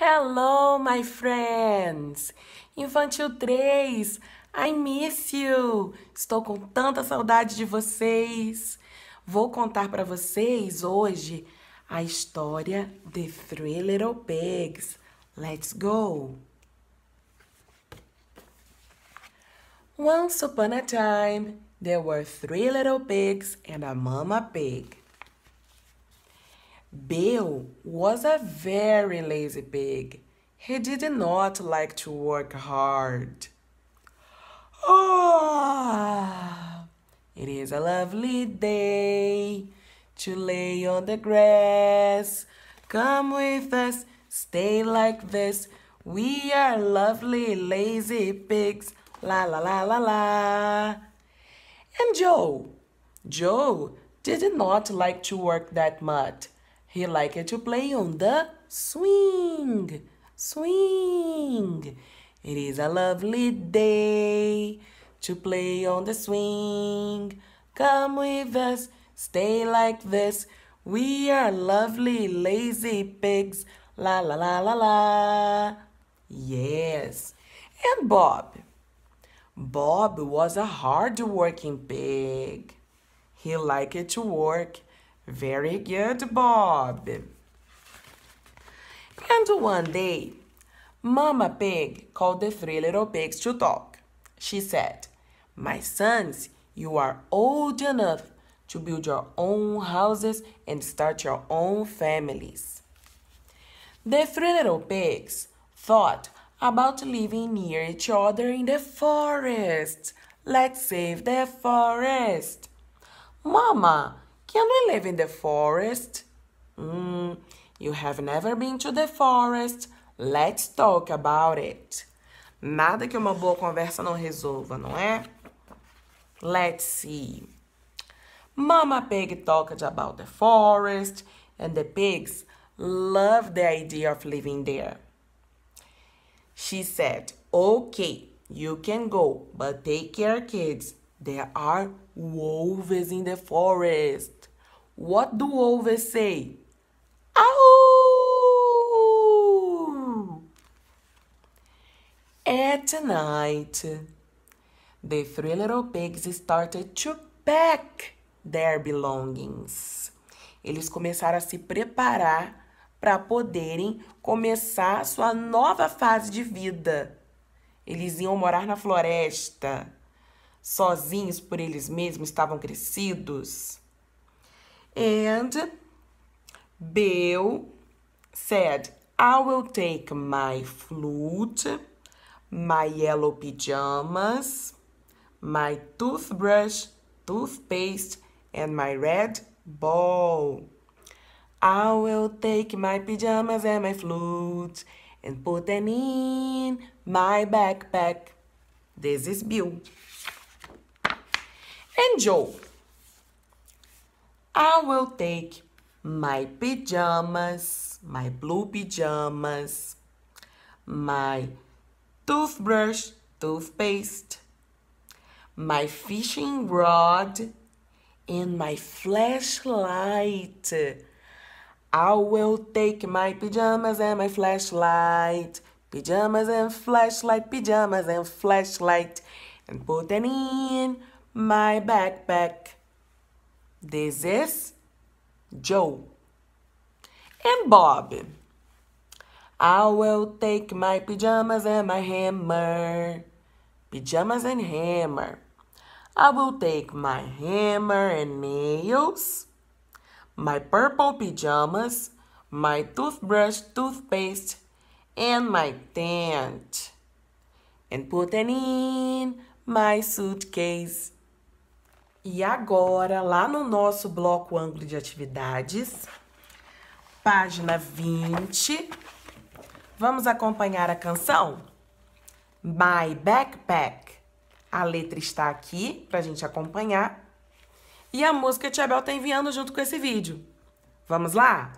Hello, my friends! Infantil 3, I miss you! Estou com tanta saudade de vocês! Vou contar para vocês hoje a história de Three Little Pigs. Let's go! Once upon a time, there were three little pigs and a mama pig. Bill was a very lazy pig. He did not like to work hard. Ah, oh, it is a lovely day to lay on the grass. Come with us, stay like this. We are lovely lazy pigs. La la la la la. And Joe, Joe did not like to work that much. He liked to play on the swing. Swing. It is a lovely day to play on the swing. Come with us, stay like this. We are lovely, lazy pigs. La la la la la. Yes. And Bob. Bob was a hard working pig. He liked to work very good, Bob. And one day, Mama Pig called the three little pigs to talk. She said, My sons, you are old enough to build your own houses and start your own families. The three little pigs thought about living near each other in the forest. Let's save the forest. Mama, can we live in the forest? Mm, you have never been to the forest. Let's talk about it. Nada que uma boa conversa não resolva, não é? Let's see. Mama Pig talked about the forest, and the pigs loved the idea of living there. She said, Okay, you can go, but take care, kids. There are wolves in the forest. What do wolves say? Au! At night, the three little pigs started to pack their belongings. Eles começaram a se preparar para poderem começar sua nova fase de vida. Eles iam morar na floresta sozinhos por eles mesmos, estavam crescidos. And Bill said, I will take my flute, my yellow pajamas, my toothbrush, toothpaste, and my red ball. I will take my pajamas and my flute and put them in my backpack. This is Bill. and Joe. I will take my pajamas, my blue pajamas, my toothbrush, toothpaste, my fishing rod, and my flashlight. I will take my pajamas and my flashlight, pajamas and flashlight, pajamas and flashlight, and put them in my backpack. This is Joe. And Bob. I will take my pajamas and my hammer. Pajamas and hammer. I will take my hammer and nails, my purple pajamas, my toothbrush, toothpaste, and my tent. And put it in my suitcase. E agora, lá no nosso bloco ângulo de atividades, página 20, vamos acompanhar a canção? My Backpack. A letra está aqui para a gente acompanhar. E a música a Tiabel está enviando junto com esse vídeo. Vamos lá?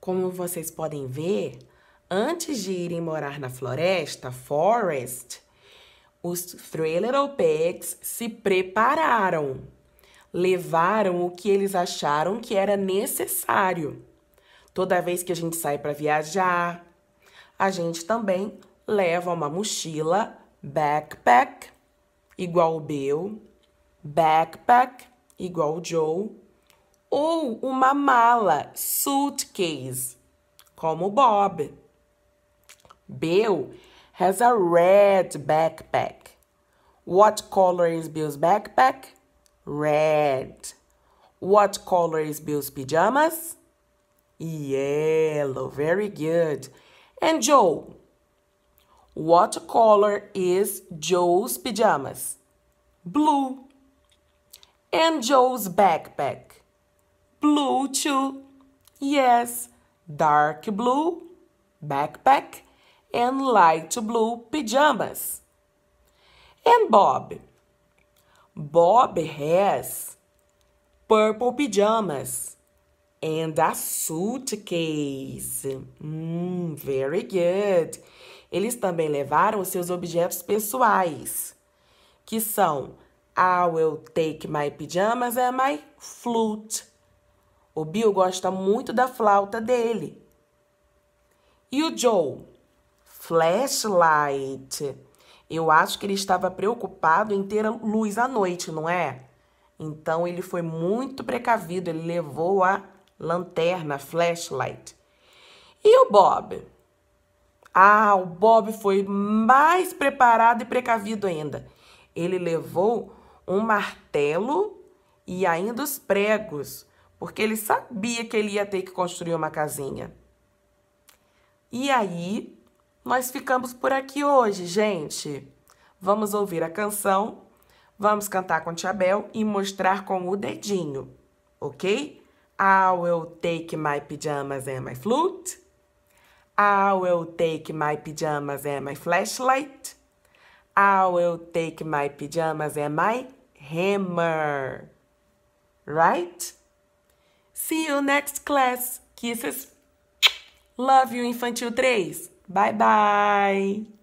Como vocês podem ver, antes de irem morar na floresta, Forest, os Three Little Pigs se prepararam. Levaram o que eles acharam que era necessário. Toda vez que a gente sai para viajar, a gente também leva uma mochila backpack, igual o Bill, backpack, igual o Joe, ou uma mala, suitcase, como Bob. Bill has a red backpack. What color is Bill's backpack? Red. What color is Bill's pajamas? Yellow. Very good. And Joe? What color is Joe's pajamas? Blue. And Joe's backpack? blue too. Yes, dark blue, backpack, and light blue pajamas. And Bob. Bob has purple pajamas and a suitcase. Mm, very good. Eles também levaram seus objetos pessoais, que são I will take my pajamas and my flute. O Bill gosta muito da flauta dele. E o Joe? Flashlight. Eu acho que ele estava preocupado em ter luz à noite, não é? Então ele foi muito precavido, ele levou a lanterna, a flashlight. E o Bob? Ah, o Bob foi mais preparado e precavido ainda. Ele levou um martelo e ainda os pregos porque ele sabia que ele ia ter que construir uma casinha. E aí, nós ficamos por aqui hoje, gente. Vamos ouvir a canção, vamos cantar com Tia Bel e mostrar com o dedinho, ok? I will take my pajamas and my flute. I will take my pajamas and my flashlight. I will take my pajamas and my hammer. Right? See you next class. Kisses. Love you, Infantil 3. Bye, bye.